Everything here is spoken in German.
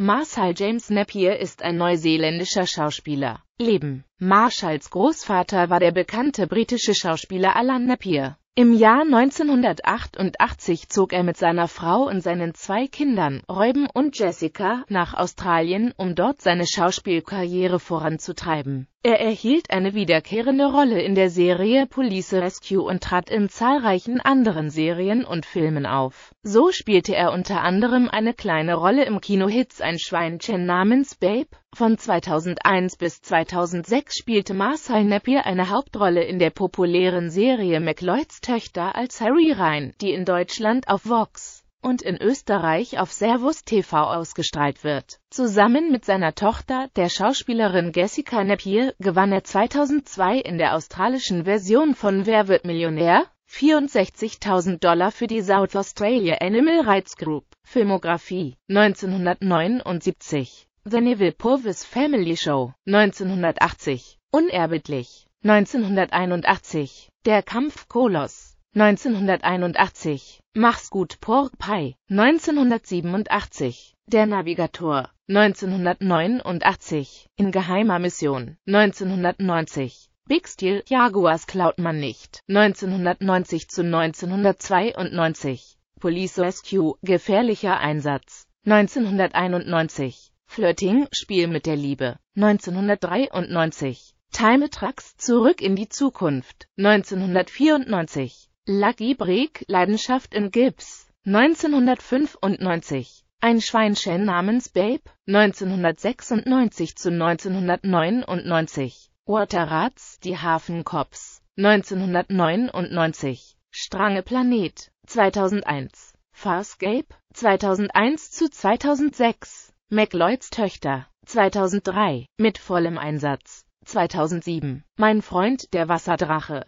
Marshall James Napier ist ein neuseeländischer Schauspieler. Leben Marshalls Großvater war der bekannte britische Schauspieler Alan Napier. Im Jahr 1988 zog er mit seiner Frau und seinen zwei Kindern, Reuben und Jessica, nach Australien, um dort seine Schauspielkarriere voranzutreiben. Er erhielt eine wiederkehrende Rolle in der Serie Police Rescue und trat in zahlreichen anderen Serien und Filmen auf. So spielte er unter anderem eine kleine Rolle im Kinohits Ein Schweinchen namens Babe. Von 2001 bis 2006 spielte Marcel Napier eine Hauptrolle in der populären Serie McLeods Töchter als Harry Ryan, die in Deutschland auf Vox und in Österreich auf Servus TV ausgestrahlt wird. Zusammen mit seiner Tochter, der Schauspielerin Jessica Napier, gewann er 2002 in der australischen Version von Wer wird Millionär? 64.000 Dollar für die South Australia Animal Rights Group. Filmografie 1979 The Neville Purvis Family Show 1980 Unerbittlich 1981 Der Kampf Kolos 1981, Mach's gut Pork Pie, 1987, Der Navigator, 1989, In geheimer Mission, 1990, Big Steel, Jaguars klaut man nicht, 1990 zu 1992, Police Rescue, gefährlicher Einsatz, 1991, Flirting, Spiel mit der Liebe, 1993, Time Trucks, zurück in die Zukunft, 1994, Lucky Break, Leidenschaft in Gips, 1995. Ein Schweinchen namens Babe, 1996 zu 1999. Water Rats, die Hafenkops, 1999. Strange Planet, 2001. Farscape, 2001 zu 2006. McLeods Töchter, 2003. Mit vollem Einsatz, 2007. Mein Freund, der Wasserdrache,